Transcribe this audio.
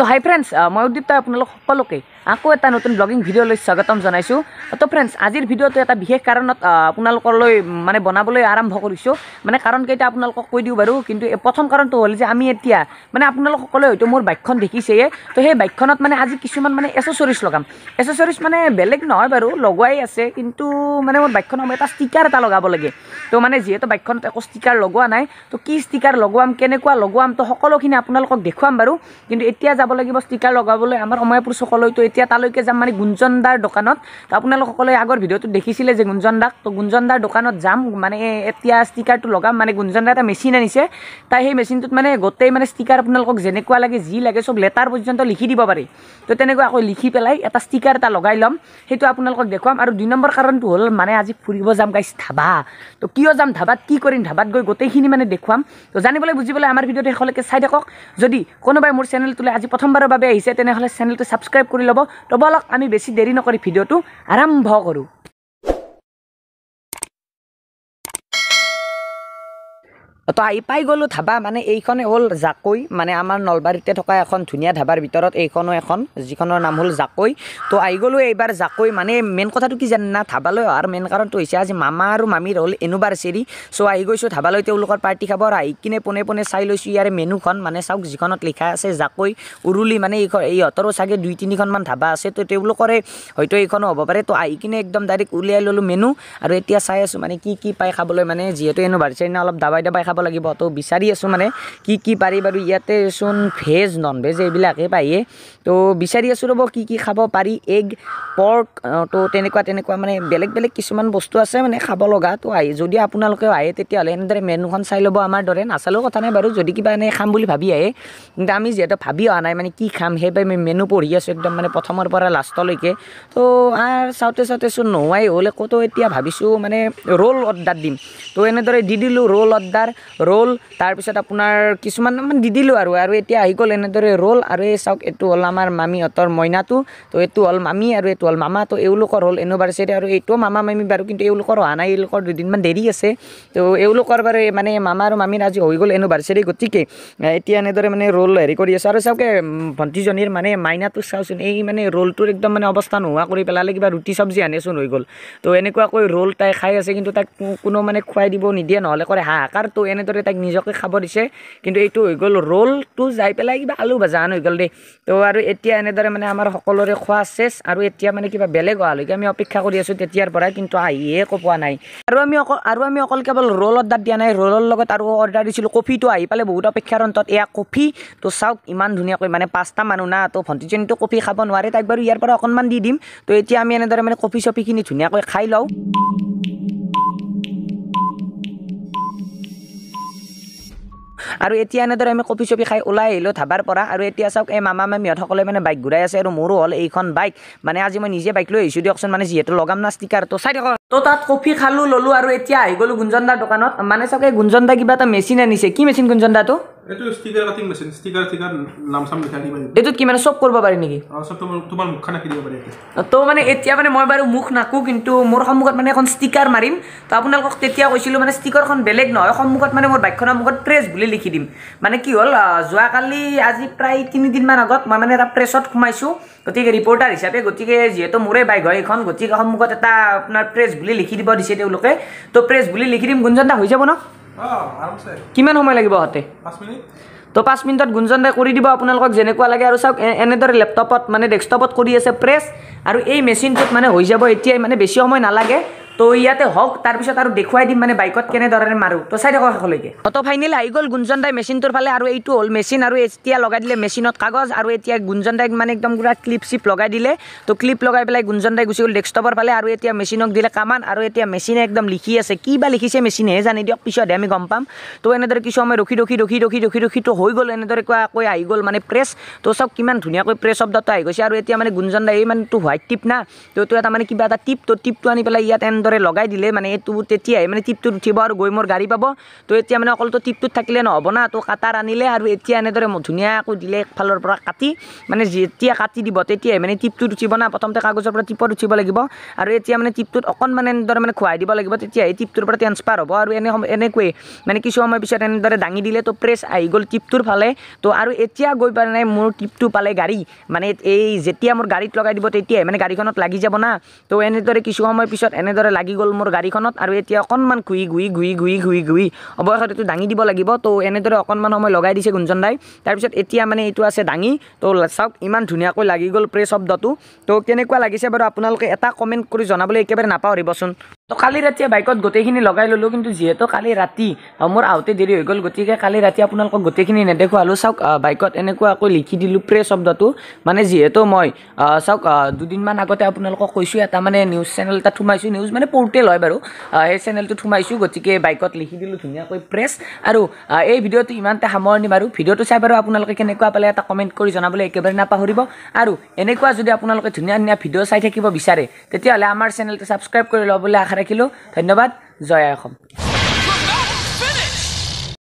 তো হাই ফ্ৰেণ্ডছ মই উদ্দীপ তাই আপোনালোক সকলোকে আকৌ এটা নতুন ব্লগিং ভিডিঅ'লৈ স্বাগতম জনাইছোঁ তো ফ্ৰেণ্ডছ আজিৰ ভিডিঅ'টো এটা বিশেষ কাৰণত আপোনালোকলৈ মানে বনাবলৈ আৰম্ভ কৰিছোঁ মানে কাৰণকেইটা আপোনালোকক কৈ দিওঁ বাৰু কিন্তু প্ৰথম কাৰণটো হ'ল যে আমি এতিয়া মানে আপোনালোক সকলোৱে হয়তো মোৰ বাইকখন দেখিছেয়ে তো সেই বাইকখনত মানে আজি কিছুমান মানে এছচৰিজ লগাম এছচৰিজ মানে বেলেগ নহয় বাৰু লগোৱাই আছে কিন্তু মানে মোৰ বাইকখনত এটা ষ্টিকাৰ এটা লগাব লাগে তো মানে যিহেতু বাইকখনত একো ষ্টিকাৰ লগোৱা নাই তো কি ষ্টিকাৰ লগোৱাম কেনেকুৱা লগোৱাম তো সকলোখিনি আপোনালোকক দেখুৱাম বাৰু কিন্তু এতিয়া যাব লাগিব ষ্টিকাৰ লগাবলৈ আমাৰ সময়পুৰ সকলোতো এতিয়া তালৈকে যাম মানে গুঞ্জনদাৰ দোকানত তো আপোনালোক সকলোৱে আগৰ ভিডিঅ'টো দেখিছিলে যে গুঞ্জনদাক তো গুঞ্জনদাৰ দোকানত যাম মানে এতিয়া ষ্টিকাৰটো লগাম মানে গুঞ্জনদাৰ এটা মেচিন আনিছে তাই সেই মেচিনটোত মানে গোটেই মানে ষ্টিকাৰ আপোনালোকক যেনেকুৱা লাগে যি লাগে চব লেটাৰ পৰ্যন্ত লিখি দিব পাৰি তো তেনেকৈ আকৌ লিখি পেলাই এটা ষ্টিকাৰ এটা লগাই ল'ম সেইটো আপোনালোকক দেখুৱাম আৰু দুই নম্বৰ কাৰণটো হ'ল মানে আজি ফুৰিব যাম গাইছ ধাবা তো কিয় যাম ধাবাত কি কৰিম ধাবাত গৈ গোটেইখিনি মানে দেখুৱাম তো জানিবলৈ বুজিবলৈ আমাৰ ভিডিঅ'টো শেষলৈকে চাই থাকক যদি কোনোবাই মোৰ চেনেলটোলৈ আজি প্ৰথমবাৰৰ বাবে আহিছে তেনেহ'লে চেনেলটো ছাবস্ক্ৰাইব কৰি ল'ব হ'ব তো আমি বেছি দেৰি নকৰি ভিডিঅ'টো আৰম্ভ কৰোঁ তো আহি পাই গ'লোঁ ধাবা মানে এইখনে হ'ল জাকৈ মানে আমাৰ নলবাৰীতে থকা এখন ধুনীয়া ধাবাৰ ভিতৰত এইখনো এখন যিখনৰ নাম হ'ল জাকৈ তো আহি গ'লো এইবাৰ জাকৈ মানে মেইন কথাটো কি জানে না ধাবালৈ অহাৰ মেইন কাৰণটো হৈছে আজি মামা আৰু মামীৰ হ'ল এনুভাৰ্চেৰী চ' আহি গৈছোঁ ধাবালৈ তেওঁলোকৰ পাৰ্টি খাব আৰু আহি কিনে পোনে পোনে চাই লৈছোঁ ইয়াৰে মেনুখন মানে চাওক যিখনত লিখা আছে জাকৈ উৰুলি মানে এইখন ইহঁতৰো চাগে দুই তিনিখনমান ধাবা আছে তো তেওঁলোকৰে হয়তো এইখনো হ'ব পাৰে তো আহি কিনে একদম ডাইৰেক্ট উলিয়াই ল'লোঁ মেনু আৰু এতিয়া চাই আছোঁ মানে কি কি পায় খাবলৈ মানে যিহেতু এনুভাৰ্চেৰী অলপ দাবাই দাবাই খাব চাব লাগিব তো বিচাৰি আছোঁ মানে কি কি পাৰি বাৰু ইয়াতেচোন ভেজ নন ভেজ এইবিলাকেই পায়ে তো বিচাৰি আছোঁ ৰ'ব কি কি খাব পাৰি এগ পৰ্ক তো তেনেকুৱা তেনেকুৱা মানে বেলেগ বেলেগ কিছুমান বস্তু আছে মানে খাব লগা তো আহি যদি আপোনালোকেও আহে তেতিয়াহ'লে এনেদৰে মেনুখন চাই ল'ব আমাৰ দৰে নাচালেও কথা নাই বাৰু যদি কিবা এনেই খাম বুলি ভাবি আহে কিন্তু আমি যিহেতু ভাবি অহা নাই মানে কি খাম সেইবাবে মেনু পঢ়ি আছোঁ একদম মানে প্ৰথমৰ পৰা লাষ্টলৈকে তো আৰু চাওঁতে চাওঁতেচোন নোহোৱাই হ'ল একোতো এতিয়া ভাবিছোঁ মানে ৰোল অৰ্ডাৰ দিম তো এনেদৰে দি দিলোঁ ৰোল অৰ্ডাৰ ৰোল তাৰপিছত আপোনাৰ কিছুমান মানে দি দিলোঁ আৰু আৰু এতিয়া আহি গ'ল এনেদৰে ৰোল আৰু এই চাওক এইটো হ'ল আমাৰ মামীহঁতৰ মইনাটো তো এইটো হ'ল মামী আৰু এইটো হ'ল মামা তো এওঁলোকৰ ৰোল এনিভাৰ্চেৰী আৰু এইটোও মামা মামী বাৰু কিন্তু এওঁলোকৰ অহা নাই এওঁলোকৰ দুদিনমান দেৰি আছে তো এওঁলোকৰ বাৰু মানে মামা আৰু মামীৰ আজি হৈ গ'ল এনিভাৰ্চেৰী গতিকে এতিয়া এনেদৰে মানে ৰোল হেৰি কৰি আছে আৰু চাওকে ভণ্টিজনীৰ মানে মাইনাটো চাওচোন এই মানে ৰোলটোৰ একদম মানে অৱস্থা নোহোৱা কৰি পেলালে কিবা ৰুটি চব্জি আনেচোন হৈ গ'ল তো এনেকুৱাকৈ ৰোল তাই খাই আছে কিন্তু তাইক কোনো মানে খুৱাই দিব নিদিয়ে নহ'লে কৰে হাহাকাৰ তো এনে এনেদৰে তাইক নিজকে খাব দিছে কিন্তু এইটো হৈ গ'ল ৰোলটো যাই পেলাই কিবা আলু ভাজান হৈ গ'ল দেই তো আৰু এতিয়া এনেদৰে মানে আমাৰ সকলোৰে খোৱা চেচ আৰু এতিয়া মানে কিবা বেলেগ হোৱালৈকে আমি অপেক্ষা কৰি আছোঁ তেতিয়াৰ পৰাই কিন্তু আহিয়ে একো পোৱা নাই আৰু আমি অকল আৰু আমি অকল কেৱল ৰোল অৰ্ডাৰ দিয়া নাই ৰোলৰ লগত আৰু অৰ্ডাৰ দিছিলোঁ কফিটো আহি পালে বহুত অপেক্ষাৰ অন্তত এয়া কফি তো চাওক ইমান ধুনীয়াকৈ মানে পাঁচটা মানুহ না তো ভণ্টিজনীটো কফি খাব নোৱাৰে তাইক বাৰু ইয়াৰ পৰা অকণমান দি দিম তো এতিয়া আমি এনেদৰে মানে কফি চফিখিনি ধুনীয়াকৈ খাই লওঁ আৰু এতিয়া এনেদৰে আমি কপি চপি খাই ওলাই আহিলোঁ ধাবাৰ পৰা আৰু এতিয়া চাওক এই মামা মামীহঁতসকলে মানে বাইক ঘূৰাই আছে আৰু মোৰো হ'ল এইখন বাইক মানে আজি মই নিজে বাইক লৈ আহিছোঁ দিয়কচোন মানে যিহেতু লগাম না ষ্টিকাৰ তো চাই থাকক তো তাত কফি খালোঁ ল'লোঁ আৰু এতিয়া আহি গ'লোঁ গুঞ্জনদাৰ দোকানত মানে চাওক এই গুঞ্জনদা কিবা এটা মেচিন আনিছে কি মেচিন গুঞ্জনদাটো এইটো ষ্টিকাৰ চব কৰিব পাৰি নেকি তো মানে এতিয়া মানে মই বাৰু মুখ নাকো কিন্তু মোৰ সন্মুখত মানে এখন ষ্টিকাৰ মাৰিম তো আপোনালোকক তেতিয়া কৈছিলোঁ মানে ষ্টিকাৰখন বেলেগ নহয় সন্মুখত মানে মোৰ বাইকখনৰ মুখত প্ৰেছ বুলি লিখি দিম মানে কি হ'ল যোৱাকালি আজি প্ৰায় তিনিদিনমান আগত মই মানে এটা প্ৰেছত সোমাইছোঁ গতিকে ৰিপৰ্টাৰ হিচাপে গতিকে যিহেতু মোৰে বাইক হয় এইখন গতিকে সন্মুখত এটা আপোনাৰ প্ৰেছ বুলি লিখি দিব দিছে তেওঁলোকে তো প্ৰেছ বুলি লিখি দিম গুঞ্জন দা হৈ যাব ন কিমান সময় লাগিব হাতে তো পাঁচ মিনিটত গুঞ্জন দাই কৰি দিব আপোনালোকক যেনেকুৱা লাগে আৰু চাওক এনেদৰে লেপটপত মানে ডেস্কটপত কৰি আছে প্ৰেছ আৰু এই মেচিনটোত মানে হৈ যাব এতিয়াই মানে বেছি সময় নালাগে তো ইয়াতে হওক তাৰপিছত আৰু দেখুৱাই দিম মানে বাইকত কেনেদৰে মাৰোঁ তো চাই থাকক শেষলৈকে তো ফাইনেল আহি গ'ল গুঞ্জন দাই মেচিনটোৰ ফালে আৰু এইটো হ'ল মেচিন আৰু এতিয়া লগাই দিলে মেচিনত কাগজ আৰু এতিয়া গুঞ্জন দাই মানে একদম পূৰা ক্লিপ চিপ লগাই দিলে তো ক্লিপ লগাই পেলাই গুঞ্জন দাই গুচি গ'ল ডেস্কটপৰ ফালে আৰু এতিয়া মেচিনক দিলে কামান আৰু এতিয়া মেচিনে একদম লিখি আছে কি বা লিখিছে মেচিনেহে জানি দিয়ক পিছতহে আমি গম পাম তো এনেদৰে কিছু সময় ৰখি ৰখি ৰখি ৰখি ৰখি ৰখি তো হৈ গ'ল এনেদৰে কোৱাকৈ আহি গ'ল মানে প্ৰেছ তো চব কিমান ধুনীয়াকৈ প্ৰেছ শব্দটো আহি গৈছে আৰু এতিয়া মানে গুঞ্জন দাই এই মানে তোৰ হোৱাইট টিপ না তো এটা মানে কিবা এটা টিপ তো টিপটো আনি পেলাই ইয়াত এণ্ড ভালদৰে লগাই দিলে মানে এইটো তেতিয়াহে মানে টিপটোত উঠিব আৰু গৈ মোৰ গাড়ী পাব তো এতিয়া মানে অকল তো টিপটোত থাকিলে নহ'ব না তো কাটাৰ আনিলে আৰু এতিয়া এনেদৰে ধুনীয়াকৈ দিলে একফালৰ পৰা কাটি মানে যেতিয়া কাটি দিব তেতিয়াহে মানে টিপটোত উঠিব না প্ৰথমতে কাগজৰ পৰা টিপত উঠিব লাগিব আৰু এতিয়া মানে টিপটোত অকণমান এনেদৰে মানে খুৱাই দিব লাগিব তেতিয়াহে টিপটোৰ পৰা ট্ৰেঞ্চফাৰ হ'ব আৰু এনে সময় এনেকৈয়ে মানে কিছু সময় পিছত এনেদৰে দাঙি দিলে তো প্ৰেছ আহি গ'ল টিপটোৰ ফালে তো আৰু এতিয়া গৈ পেলাই নাই মোৰ টিপটো পালে গাড়ী মানে এই যেতিয়া মোৰ গাড়ীত লগাই দিব তেতিয়াহে মানে গাড়ীখনত লাগি যাব না তো এনেদৰে কিছু সময় পিছত এনেদৰে লাগি গ'ল মোৰ গাড়ীখনত আৰু এতিয়া অকণমান ঘূৰি ঘূৰি ঘূৰি ঘূৰি ঘূৰি ঘূৰি অৱশেষত এইটো দাঙি দিব লাগিব তো এনেদৰে অকণমান সময় লগাই দিছে গুঞ্জন দাই তাৰপিছত এতিয়া মানে এইটো আছে দাঙি তো চাওক ইমান ধুনীয়াকৈ লাগি গ'ল প্ৰেছ শব্দটো তো কেনেকুৱা লাগিছে বাৰু আপোনালোকে এটা কমেণ্ট কৰি জনাবলৈ একেবাৰে নাপাহৰিবচোন তো কালি ৰাতি বাইকত গোটেইখিনি লগাই ললোঁ কিন্তু যিহেতু কালি ৰাতি মোৰ আহোঁতে দেৰি হৈ গ'ল গতিকে কালি ৰাতি আপোনালোকক গোটেইখিনি নেদেখুৱালোঁ চাওক বাইকত এনেকুৱাকৈ লিখি দিলোঁ প্ৰে শব্দটো মানে যিহেতু মই চাওক দুদিনমান আগতে আপোনালোকক কৈছোঁ এটা মানে নিউজ চেনেল এটাত সোমাইছোঁ নিউজ মানে পৰ্টেল হয় বাৰু সেই চেনেলটোত সোমাইছোঁ গতিকে বাইকত লিখি দিলোঁ ধুনীয়াকৈ প্ৰেছ আৰু এই ভিডিঅ'টো ইমানতে সামৰণি বাৰু ভিডিঅ'টো চাই বাৰু আপোনালোকে কেনেকুৱা পালে এটা কমেণ্ট কৰি জনাবলৈ একেবাৰে নাপাহৰিব আৰু এনেকুৱা যদি আপোনালোকে ধুনীয়া ধুনীয়া ভিডিঅ' চাই থাকিব বিচাৰে তেতিয়াহ'লে আমাৰ চেনেলটো ছাবস্ক্ৰাইব কৰি ল'বলৈ আশা আশা ৰাখিলোঁ ধন্যবাদ জয় অসম